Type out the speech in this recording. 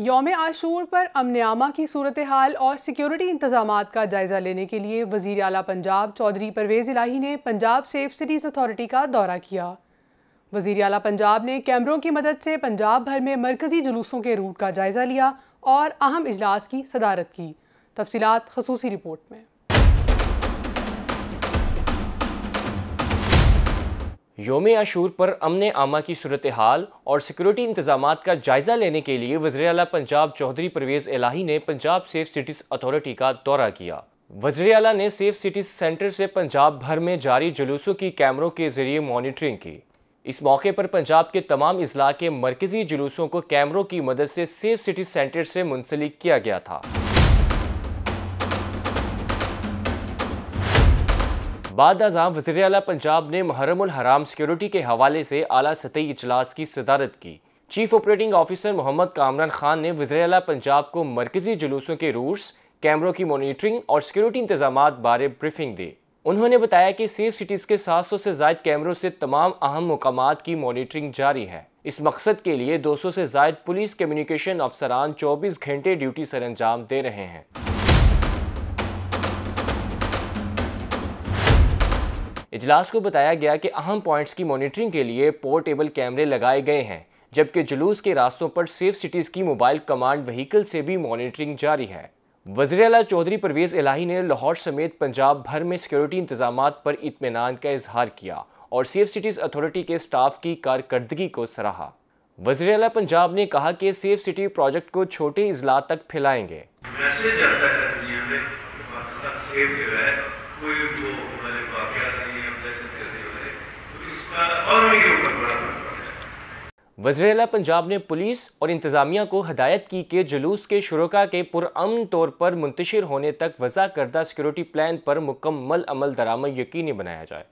योम आशूर पर अमनामा की सूरत हाल और सिक्योरिटी इंतजाम का जायज़ा लेने के लिए वज़ी अला पंजाब चौधरी परवेज़ इलाही ने पंजाब सेफ सिटीज़ अथॉरिटी का दौरा किया वज़ी अला पंजाब ने कैमरों की मदद से पंजाब भर में मरकज़ी जुलूसों के रूट का जायज़ा लिया और अहम इजलास की सदारत की तफसीत खसूसी रिपोर्ट में योम आशूर पर अमन आमा की सूरत हाल और सिक्योरिटी इंतजाम का जायज़ा लेने के लिए वजर अला पंजाब चौधरी परवेज़ एलाही ने पंजाब सेफ सिटीज़ अथॉरिटी का दौरा किया वजर अला ने सेफ सिटीज़ सेंटर से पंजाब भर में जारी जुलूसों की कैमरों के जरिए मॉनिटरिंग की इस मौके पर पंजाब के तमाम अजला के मरकजी जुलूसों को कैमरों की मदद से सेफ सिटी सेंटर से मुंसलिक किया गया था बाद अजाम वजी अला पंजाब ने मुहरम हराम सिक्योरिटी के हवाले से अला सतही इजलास की सदारत की chief operating officer Mohammad Kamran Khan ने वजी अला पंजाब को मरकजी जुलूसों के रूट्स कैमरों की मॉनिटरिंग और सिक्योरिटी इंतजाम बारे ब्रीफिंग दी उन्होंने बताया कि सेफ सिटीज़ के 700 से जायद कैमरों से तमाम अहम मकाम की मॉनिटरिंग जारी है इस मकसद के लिए 200 से जायद पुलिस कम्युनिकेशन अफसरान 24 घंटे ड्यूटी सर अंजाम दे रहे हैं इजलास को बताया गया कि अहम पॉइंट्स की मॉनिटरिंग के लिए पोर्टेबल कैमरे लगाए गए हैं जबकि जुलूस के रास्तों पर सेफ सिटीज़ की मोबाइल कमांड वहीकल से भी मॉनिटरिंग जारी है वजी अला चौधरी परवेज़ इलाही ने लाहौर समेत पंजाब भर में सिक्योरिटी इंतजाम पर इतमान का इजहार किया और सेफ सिटीज़ अथॉरिटी के स्टाफ की कारकर्दगी को सराहा वजी अला पंजाब ने कहा कि सेफ सिटी प्रोजेक्ट को छोटे अजला तक फैलाएंगे कोई वो हमारे वाकत नहीं तो पंजाब ने पुलिस और इंतज़ामिया को हदायत की कि जुलूस के शुरुका के पुरअमन तौर पर मुंतशिर होने तक वज़ा करदा सिक्योरिटी प्लान पर मुकम्मल अमल दरामद यकीनी बनाया जाए